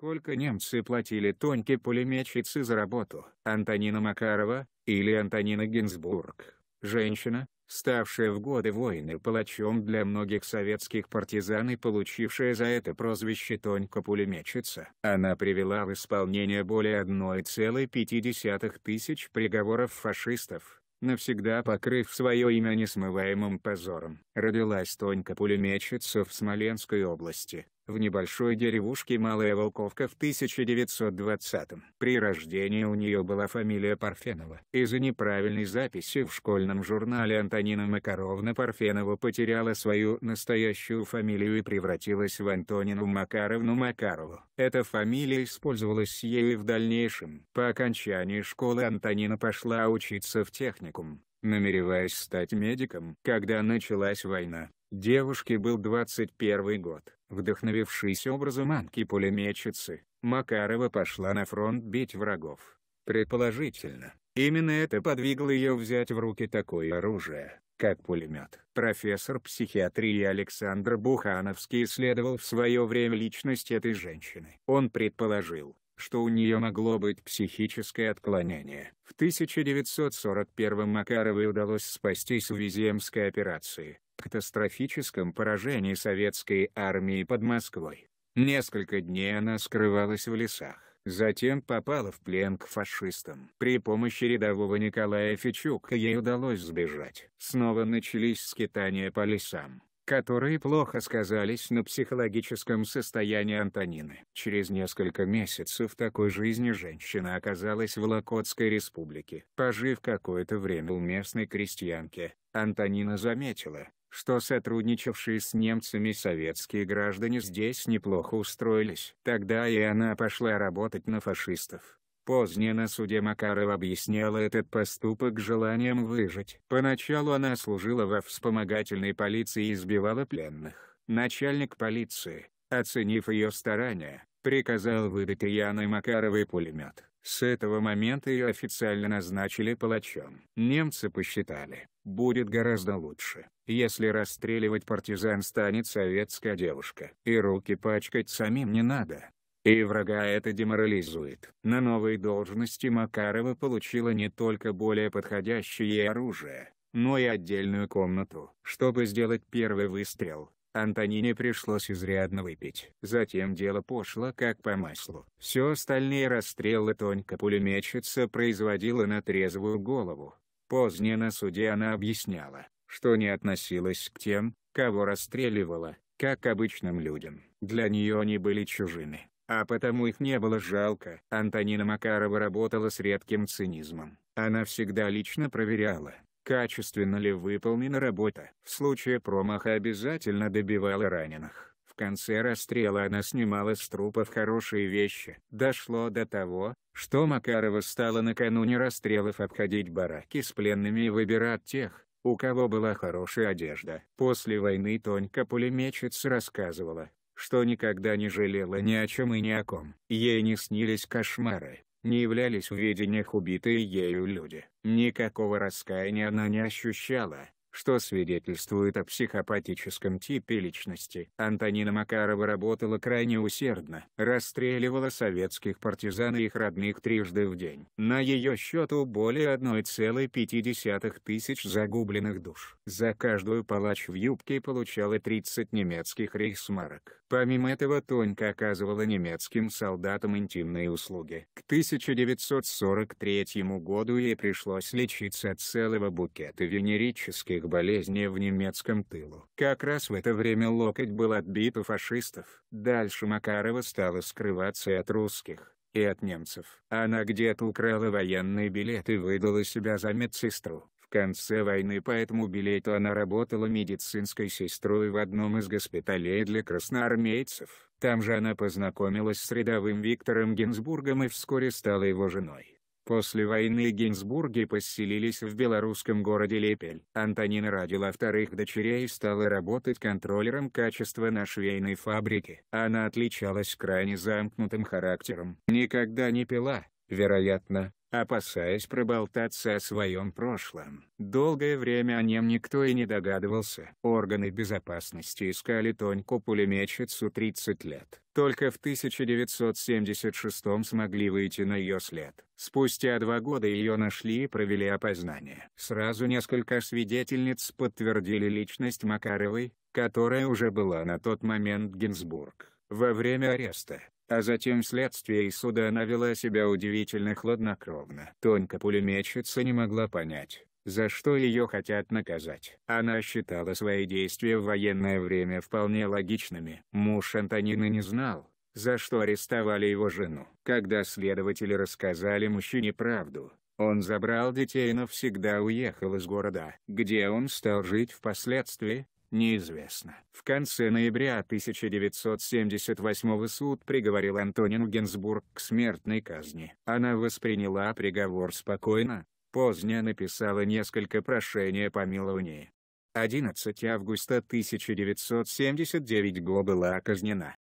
Сколько немцы платили Тоньке пулеметчице за работу? Антонина Макарова, или Антонина Гинзбург, женщина, ставшая в годы войны палачом для многих советских партизан и получившая за это прозвище Тонька пулеметчица. Она привела в исполнение более 1,5 тысяч приговоров фашистов, навсегда покрыв свое имя несмываемым позором. Родилась Тонька пулеметчица в Смоленской области в небольшой деревушке Малая Волковка в 1920-м. При рождении у нее была фамилия Парфенова. Из-за неправильной записи в школьном журнале Антонина Макаровна Парфенова потеряла свою настоящую фамилию и превратилась в Антонину Макаровну Макарову. Эта фамилия использовалась ею в дальнейшем. По окончании школы Антонина пошла учиться в техникум намереваясь стать медиком. Когда началась война, Девушке был 21 год. Вдохновившись образом Анки-пулеметчицы, Макарова пошла на фронт бить врагов. Предположительно, именно это подвигло ее взять в руки такое оружие, как пулемет. Профессор психиатрии Александр Бухановский исследовал в свое время личность этой женщины. Он предположил, что у нее могло быть психическое отклонение. В 1941 Макаровой удалось спастись в Виземской операции, катастрофическом поражении советской армии под Москвой. Несколько дней она скрывалась в лесах, затем попала в плен к фашистам. При помощи рядового Николая Фичука ей удалось сбежать. Снова начались скитания по лесам которые плохо сказались на психологическом состоянии Антонины. Через несколько месяцев такой жизни женщина оказалась в Локотской республике. Пожив какое-то время у местной крестьянки, Антонина заметила, что сотрудничавшие с немцами советские граждане здесь неплохо устроились. Тогда и она пошла работать на фашистов. Позднее на суде Макарова объясняла этот поступок желанием выжить. Поначалу она служила во вспомогательной полиции и избивала пленных. Начальник полиции, оценив ее старания, приказал выдать Яной Макаровой пулемет. С этого момента ее официально назначили палачом. Немцы посчитали, будет гораздо лучше, если расстреливать партизан станет советская девушка. И руки пачкать самим не надо. И врага это деморализует. На новой должности Макарова получила не только более подходящее ей оружие, но и отдельную комнату. Чтобы сделать первый выстрел, Антонине пришлось изрядно выпить. Затем дело пошло как по маслу. Все остальные расстрелы Тонька пулеметчица производила на трезвую голову. Позднее на суде она объясняла, что не относилась к тем, кого расстреливала, как к обычным людям. Для нее они были чужими а потому их не было жалко. Антонина Макарова работала с редким цинизмом. Она всегда лично проверяла, качественно ли выполнена работа. В случае промаха обязательно добивала раненых. В конце расстрела она снимала с трупов хорошие вещи. Дошло до того, что Макарова стала накануне расстрелов обходить бараки с пленными и выбирать тех, у кого была хорошая одежда. После войны Тонька Пулемечец рассказывала, что никогда не жалела ни о чем и ни о ком. Ей не снились кошмары, не являлись в видениях убитые ею люди. Никакого раскаяния она не ощущала, что свидетельствует о психопатическом типе личности. Антонина Макарова работала крайне усердно, расстреливала советских партизан и их родных трижды в день. На ее счету более 1,5 тысяч загубленных душ. За каждую палач в юбке получала 30 немецких рейхсмарок. Помимо этого Тонька оказывала немецким солдатам интимные услуги. К 1943 году ей пришлось лечиться от целого букета венерических массовых в немецком тылу. Как раз в это время локоть был отбит у фашистов. Дальше Макарова стала скрываться и от русских, и от немцев. Она где-то украла военный билет и выдала себя за медсестру. В конце войны по этому билету она работала медицинской сестрой в одном из госпиталей для красноармейцев. Там же она познакомилась с рядовым Виктором Гинзбургом и вскоре стала его женой. После войны Гинзбурги поселились в белорусском городе Лепель. Антонина родила вторых дочерей и стала работать контролером качества на швейной фабрике. Она отличалась крайне замкнутым характером. Никогда не пила, вероятно, опасаясь проболтаться о своем прошлом. Долгое время о нем никто и не догадывался. Органы безопасности искали Тоньку пулеметчицу 30 лет. Только в 1976 смогли выйти на ее след. Спустя два года ее нашли и провели опознание. Сразу несколько свидетельниц подтвердили личность Макаровой, которая уже была на тот момент Гинзбург. Во время ареста, а затем следствие и суда она вела себя удивительно хладнокровно. Тонька пулеметчица не могла понять, за что ее хотят наказать. Она считала свои действия в военное время вполне логичными. Муж Антонины не знал, за что арестовали его жену. Когда следователи рассказали мужчине правду, он забрал детей и навсегда уехал из города, где он стал жить впоследствии, неизвестно. В конце ноября 1978 суд приговорил Антонину Гинзбург к смертной казни. Она восприняла приговор спокойно, позднее написала несколько прошений о помиловании. 11 августа 1979 го была казнена.